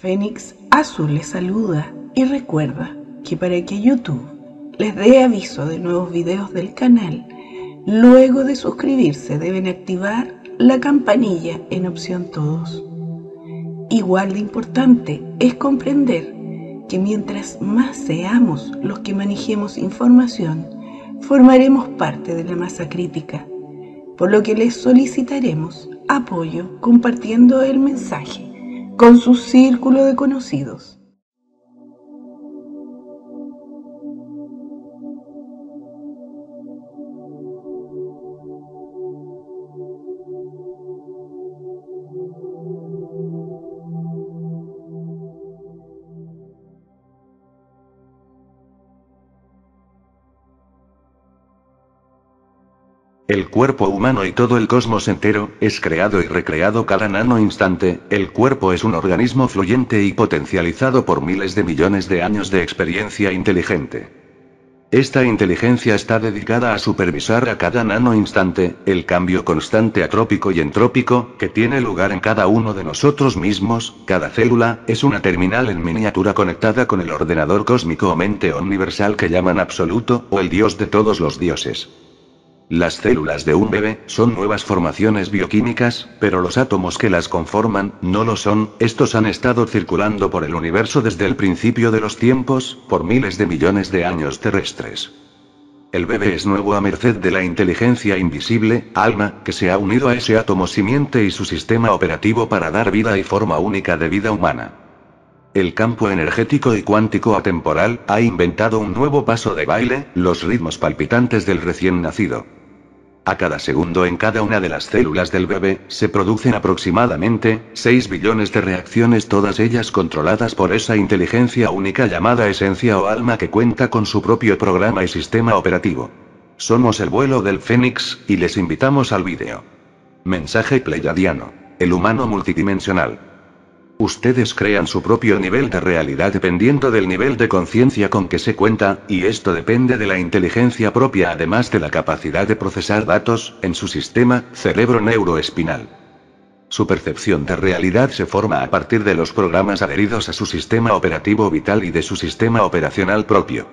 Fénix Azul les saluda y recuerda que para que YouTube les dé aviso de nuevos videos del canal, luego de suscribirse deben activar la campanilla en opción todos. Igual de importante es comprender que mientras más seamos los que manejemos información, formaremos parte de la masa crítica, por lo que les solicitaremos apoyo compartiendo el mensaje con su círculo de conocidos. El cuerpo humano y todo el cosmos entero, es creado y recreado cada nano instante, el cuerpo es un organismo fluyente y potencializado por miles de millones de años de experiencia inteligente. Esta inteligencia está dedicada a supervisar a cada nano instante, el cambio constante atrópico y entrópico, que tiene lugar en cada uno de nosotros mismos, cada célula, es una terminal en miniatura conectada con el ordenador cósmico o mente universal que llaman absoluto, o el dios de todos los dioses. Las células de un bebé son nuevas formaciones bioquímicas, pero los átomos que las conforman no lo son, estos han estado circulando por el universo desde el principio de los tiempos, por miles de millones de años terrestres. El bebé es nuevo a merced de la inteligencia invisible, alma, que se ha unido a ese átomo simiente y su sistema operativo para dar vida y forma única de vida humana. El campo energético y cuántico atemporal ha inventado un nuevo paso de baile, los ritmos palpitantes del recién nacido. A cada segundo en cada una de las células del bebé, se producen aproximadamente 6 billones de reacciones, todas ellas controladas por esa inteligencia única llamada esencia o alma que cuenta con su propio programa y sistema operativo. Somos el vuelo del Fénix, y les invitamos al vídeo. Mensaje pleiadiano. El humano multidimensional. Ustedes crean su propio nivel de realidad dependiendo del nivel de conciencia con que se cuenta, y esto depende de la inteligencia propia además de la capacidad de procesar datos, en su sistema cerebro neuroespinal. Su percepción de realidad se forma a partir de los programas adheridos a su sistema operativo vital y de su sistema operacional propio.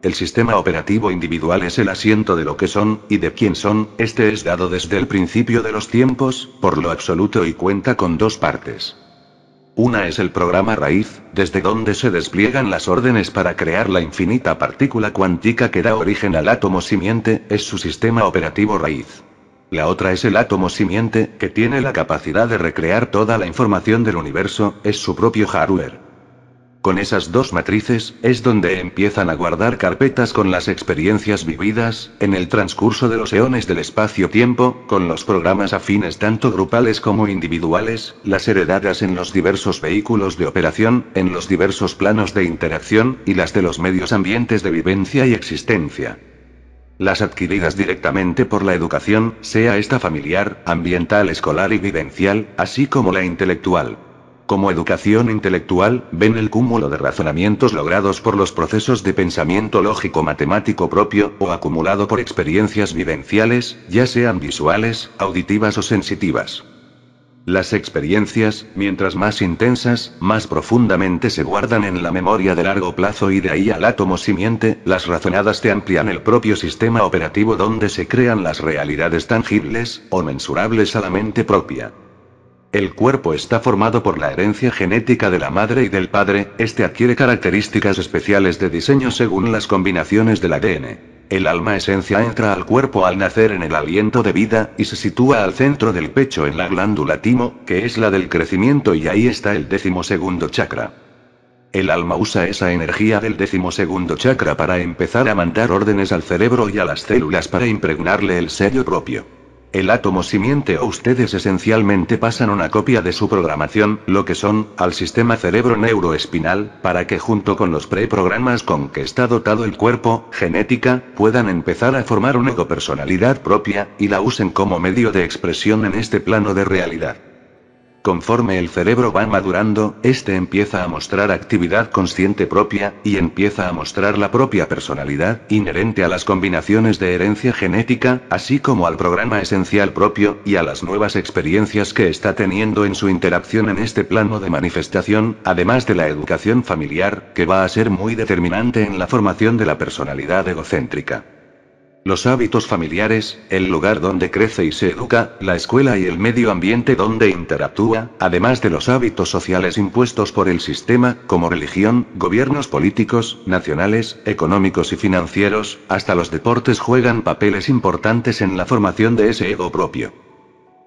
El sistema operativo individual es el asiento de lo que son, y de quién son, este es dado desde el principio de los tiempos, por lo absoluto y cuenta con dos partes. Una es el programa raíz, desde donde se despliegan las órdenes para crear la infinita partícula cuántica que da origen al átomo simiente, es su sistema operativo raíz. La otra es el átomo simiente, que tiene la capacidad de recrear toda la información del universo, es su propio hardware. Con esas dos matrices, es donde empiezan a guardar carpetas con las experiencias vividas, en el transcurso de los eones del espacio-tiempo, con los programas afines tanto grupales como individuales, las heredadas en los diversos vehículos de operación, en los diversos planos de interacción, y las de los medios ambientes de vivencia y existencia las adquiridas directamente por la educación, sea esta familiar, ambiental, escolar y vivencial, así como la intelectual. Como educación intelectual, ven el cúmulo de razonamientos logrados por los procesos de pensamiento lógico-matemático propio o acumulado por experiencias vivenciales, ya sean visuales, auditivas o sensitivas. Las experiencias, mientras más intensas, más profundamente se guardan en la memoria de largo plazo y de ahí al átomo simiente, las razonadas te amplían el propio sistema operativo donde se crean las realidades tangibles, o mensurables a la mente propia. El cuerpo está formado por la herencia genética de la madre y del padre, este adquiere características especiales de diseño según las combinaciones del ADN. El alma esencia entra al cuerpo al nacer en el aliento de vida, y se sitúa al centro del pecho en la glándula timo, que es la del crecimiento y ahí está el segundo chakra. El alma usa esa energía del décimo segundo chakra para empezar a mandar órdenes al cerebro y a las células para impregnarle el sello propio. El átomo simiente o ustedes esencialmente pasan una copia de su programación, lo que son, al sistema cerebro-neuroespinal, para que junto con los preprogramas con que está dotado el cuerpo, genética, puedan empezar a formar una personalidad propia, y la usen como medio de expresión en este plano de realidad. Conforme el cerebro va madurando, este empieza a mostrar actividad consciente propia, y empieza a mostrar la propia personalidad, inherente a las combinaciones de herencia genética, así como al programa esencial propio, y a las nuevas experiencias que está teniendo en su interacción en este plano de manifestación, además de la educación familiar, que va a ser muy determinante en la formación de la personalidad egocéntrica. Los hábitos familiares, el lugar donde crece y se educa, la escuela y el medio ambiente donde interactúa, además de los hábitos sociales impuestos por el sistema, como religión, gobiernos políticos, nacionales, económicos y financieros, hasta los deportes juegan papeles importantes en la formación de ese ego propio.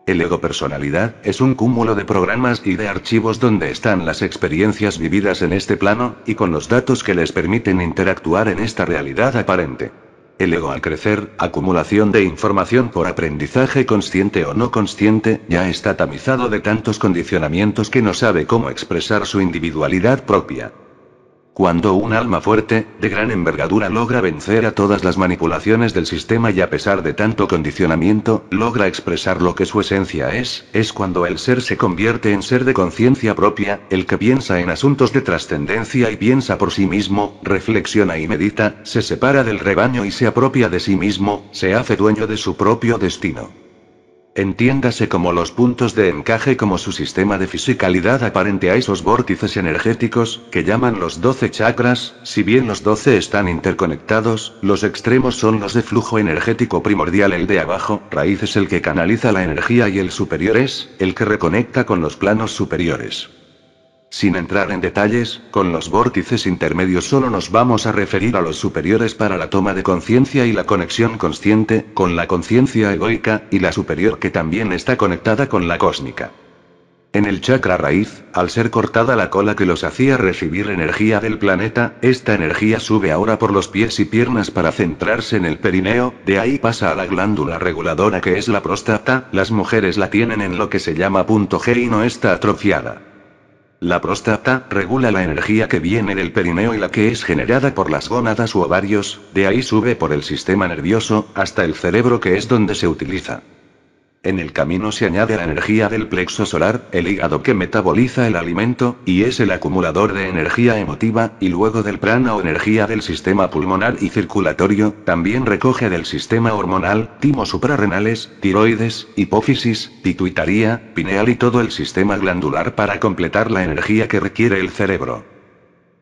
El ego personalidad es un cúmulo de programas y de archivos donde están las experiencias vividas en este plano, y con los datos que les permiten interactuar en esta realidad aparente. El ego al crecer, acumulación de información por aprendizaje consciente o no consciente, ya está tamizado de tantos condicionamientos que no sabe cómo expresar su individualidad propia. Cuando un alma fuerte, de gran envergadura, logra vencer a todas las manipulaciones del sistema y a pesar de tanto condicionamiento, logra expresar lo que su esencia es, es cuando el ser se convierte en ser de conciencia propia, el que piensa en asuntos de trascendencia y piensa por sí mismo, reflexiona y medita, se separa del rebaño y se apropia de sí mismo, se hace dueño de su propio destino. Entiéndase como los puntos de encaje como su sistema de fisicalidad aparente a esos vórtices energéticos, que llaman los 12 chakras, si bien los 12 están interconectados, los extremos son los de flujo energético primordial el de abajo, raíz es el que canaliza la energía y el superior es, el que reconecta con los planos superiores. Sin entrar en detalles, con los vórtices intermedios solo nos vamos a referir a los superiores para la toma de conciencia y la conexión consciente, con la conciencia egoica, y la superior que también está conectada con la cósmica. En el chakra raíz, al ser cortada la cola que los hacía recibir energía del planeta, esta energía sube ahora por los pies y piernas para centrarse en el perineo, de ahí pasa a la glándula reguladora que es la próstata, las mujeres la tienen en lo que se llama punto G y no está atrofiada. La próstata regula la energía que viene del perineo y la que es generada por las gónadas u ovarios, de ahí sube por el sistema nervioso, hasta el cerebro que es donde se utiliza. En el camino se añade la energía del plexo solar, el hígado que metaboliza el alimento, y es el acumulador de energía emotiva, y luego del prana o energía del sistema pulmonar y circulatorio, también recoge del sistema hormonal, timo suprarrenales, tiroides, hipófisis, pituitaria, pineal y todo el sistema glandular para completar la energía que requiere el cerebro.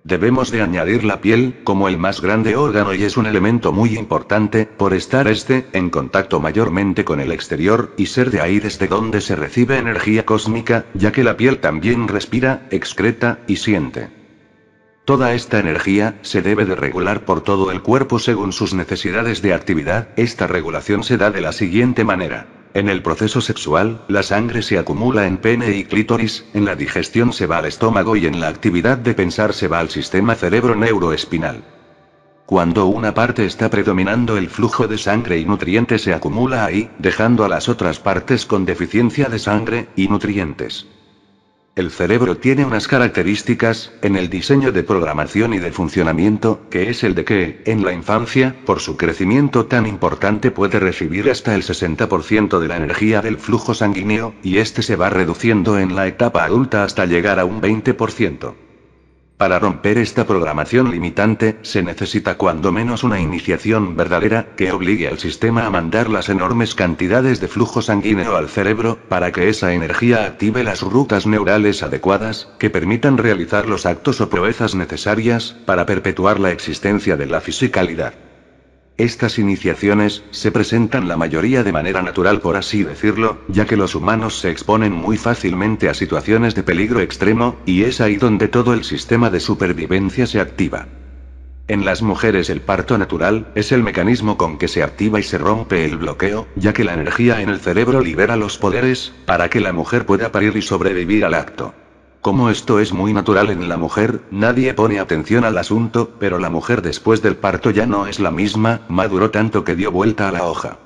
Debemos de añadir la piel, como el más grande órgano y es un elemento muy importante, por estar este, en contacto mayormente con el exterior, y ser de ahí desde donde se recibe energía cósmica, ya que la piel también respira, excreta, y siente. Toda esta energía, se debe de regular por todo el cuerpo según sus necesidades de actividad, esta regulación se da de la siguiente manera. En el proceso sexual, la sangre se acumula en pene y clítoris, en la digestión se va al estómago y en la actividad de pensar se va al sistema cerebro-neuroespinal. Cuando una parte está predominando el flujo de sangre y nutrientes se acumula ahí, dejando a las otras partes con deficiencia de sangre y nutrientes. El cerebro tiene unas características, en el diseño de programación y de funcionamiento, que es el de que, en la infancia, por su crecimiento tan importante puede recibir hasta el 60% de la energía del flujo sanguíneo, y este se va reduciendo en la etapa adulta hasta llegar a un 20%. Para romper esta programación limitante, se necesita cuando menos una iniciación verdadera, que obligue al sistema a mandar las enormes cantidades de flujo sanguíneo al cerebro, para que esa energía active las rutas neurales adecuadas, que permitan realizar los actos o proezas necesarias, para perpetuar la existencia de la fisicalidad. Estas iniciaciones, se presentan la mayoría de manera natural por así decirlo, ya que los humanos se exponen muy fácilmente a situaciones de peligro extremo, y es ahí donde todo el sistema de supervivencia se activa. En las mujeres el parto natural es el mecanismo con que se activa y se rompe el bloqueo, ya que la energía en el cerebro libera los poderes, para que la mujer pueda parir y sobrevivir al acto. Como esto es muy natural en la mujer, nadie pone atención al asunto, pero la mujer después del parto ya no es la misma, maduró tanto que dio vuelta a la hoja.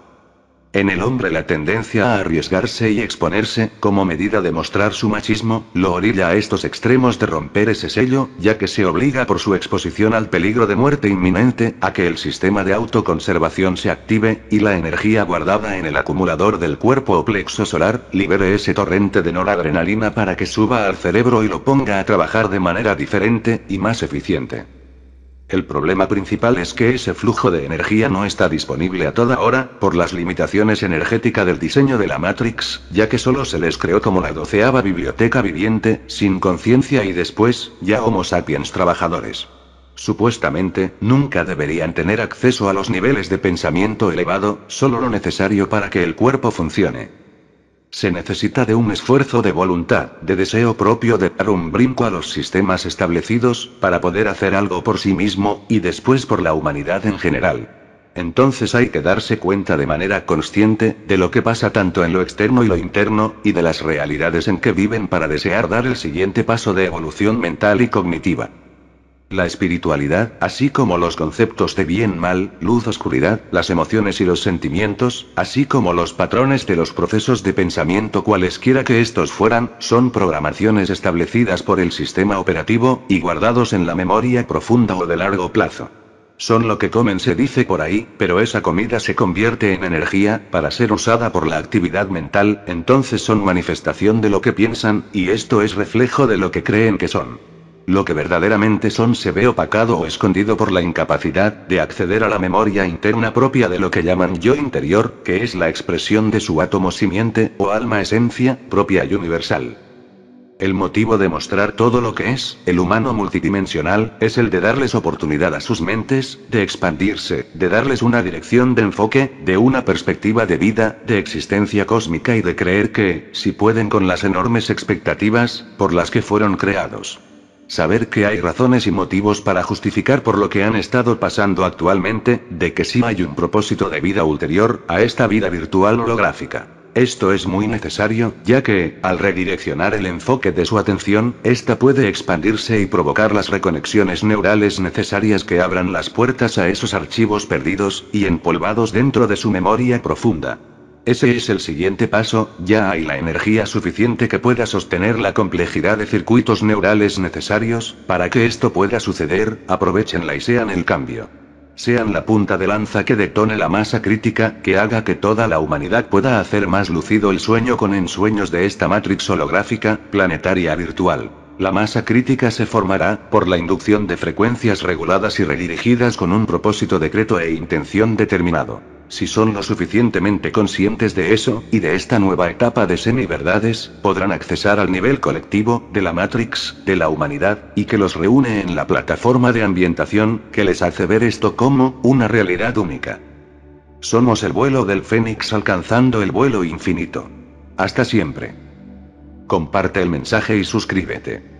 En el hombre la tendencia a arriesgarse y exponerse, como medida de mostrar su machismo, lo orilla a estos extremos de romper ese sello, ya que se obliga por su exposición al peligro de muerte inminente, a que el sistema de autoconservación se active, y la energía guardada en el acumulador del cuerpo o plexo solar, libere ese torrente de noradrenalina para que suba al cerebro y lo ponga a trabajar de manera diferente, y más eficiente. El problema principal es que ese flujo de energía no está disponible a toda hora, por las limitaciones energéticas del diseño de la Matrix, ya que solo se les creó como la doceava biblioteca viviente, sin conciencia y después, ya Homo sapiens trabajadores. Supuestamente, nunca deberían tener acceso a los niveles de pensamiento elevado, solo lo necesario para que el cuerpo funcione. Se necesita de un esfuerzo de voluntad, de deseo propio de dar un brinco a los sistemas establecidos, para poder hacer algo por sí mismo, y después por la humanidad en general. Entonces hay que darse cuenta de manera consciente, de lo que pasa tanto en lo externo y lo interno, y de las realidades en que viven para desear dar el siguiente paso de evolución mental y cognitiva. La espiritualidad, así como los conceptos de bien-mal, luz-oscuridad, las emociones y los sentimientos, así como los patrones de los procesos de pensamiento cualesquiera que estos fueran, son programaciones establecidas por el sistema operativo, y guardados en la memoria profunda o de largo plazo. Son lo que comen se dice por ahí, pero esa comida se convierte en energía, para ser usada por la actividad mental, entonces son manifestación de lo que piensan, y esto es reflejo de lo que creen que son lo que verdaderamente son se ve opacado o escondido por la incapacidad de acceder a la memoria interna propia de lo que llaman yo interior, que es la expresión de su átomo simiente, o alma esencia, propia y universal. El motivo de mostrar todo lo que es, el humano multidimensional, es el de darles oportunidad a sus mentes, de expandirse, de darles una dirección de enfoque, de una perspectiva de vida, de existencia cósmica y de creer que, si pueden con las enormes expectativas, por las que fueron creados, Saber que hay razones y motivos para justificar por lo que han estado pasando actualmente, de que sí hay un propósito de vida ulterior a esta vida virtual holográfica. Esto es muy necesario, ya que, al redireccionar el enfoque de su atención, esta puede expandirse y provocar las reconexiones neurales necesarias que abran las puertas a esos archivos perdidos y empolvados dentro de su memoria profunda. Ese es el siguiente paso, ya hay la energía suficiente que pueda sostener la complejidad de circuitos neurales necesarios, para que esto pueda suceder, aprovechenla y sean el cambio. Sean la punta de lanza que detone la masa crítica, que haga que toda la humanidad pueda hacer más lucido el sueño con ensueños de esta matriz holográfica, planetaria virtual. La masa crítica se formará, por la inducción de frecuencias reguladas y redirigidas con un propósito decreto e intención determinado. Si son lo suficientemente conscientes de eso, y de esta nueva etapa de semi-verdades, podrán accesar al nivel colectivo, de la Matrix, de la humanidad, y que los reúne en la plataforma de ambientación, que les hace ver esto como una realidad única. Somos el vuelo del Fénix alcanzando el vuelo infinito. Hasta siempre. Comparte el mensaje y suscríbete.